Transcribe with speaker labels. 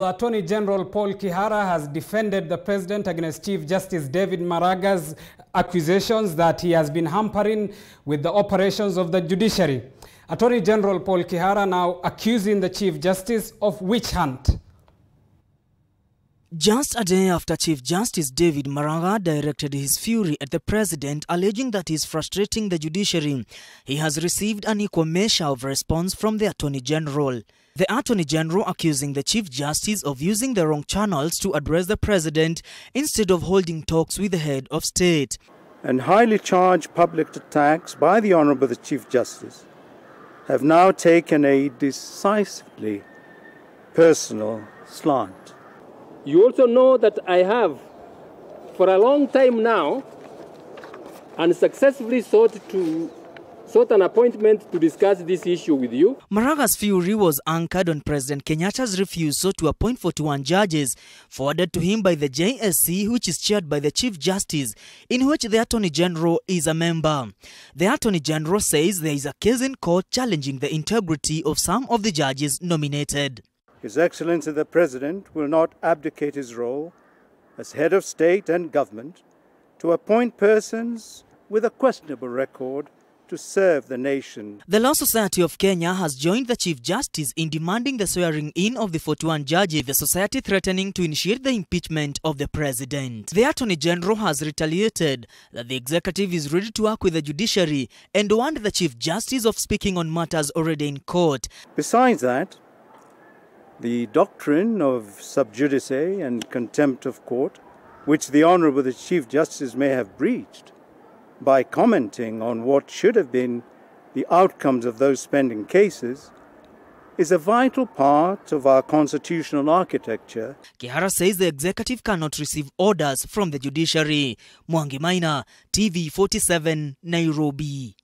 Speaker 1: The Attorney General Paul Kihara has defended the President against Chief Justice David Maraga's accusations that he has been hampering with the operations of the judiciary. Attorney General Paul Kihara now accusing the Chief Justice of witch hunt. Just a day after Chief Justice David Maraga directed his fury at the president, alleging that he is frustrating the judiciary, he has received an equal measure of response from the Attorney General. The Attorney General accusing the Chief Justice of using the wrong channels to address the president instead of holding talks with the head of
Speaker 2: state. And highly charged public attacks by the Honourable the Chief Justice have now taken a decisively personal slant. You also know that I have, for a long time now, unsuccessfully sought to sought an appointment to
Speaker 1: discuss this issue with you. Maraga's fury was anchored on President Kenyatta's refusal to appoint 41 judges forwarded to him by the JSC, which is chaired by the Chief Justice, in which the Attorney General is a member. The Attorney General says there is a case in court challenging the integrity of some of the judges nominated.
Speaker 2: His Excellency the President will not abdicate his role as head of state and government to appoint persons with a questionable record to serve the nation. The Law
Speaker 1: Society of Kenya has joined the Chief Justice in demanding the swearing in of the 41 judges, the society threatening to initiate the impeachment of the president. The Attorney General has retaliated that the executive is ready to work with the judiciary and warned the Chief Justice of speaking on matters already in court. Besides that,
Speaker 2: the doctrine of sub judice and contempt of court, which the Honourable the Chief Justice may have breached by commenting on what should have been the outcomes of those pending cases, is a vital part of our constitutional architecture.
Speaker 1: Kihara says the executive cannot receive orders from the judiciary. Mwangi Maina, TV 47, Nairobi.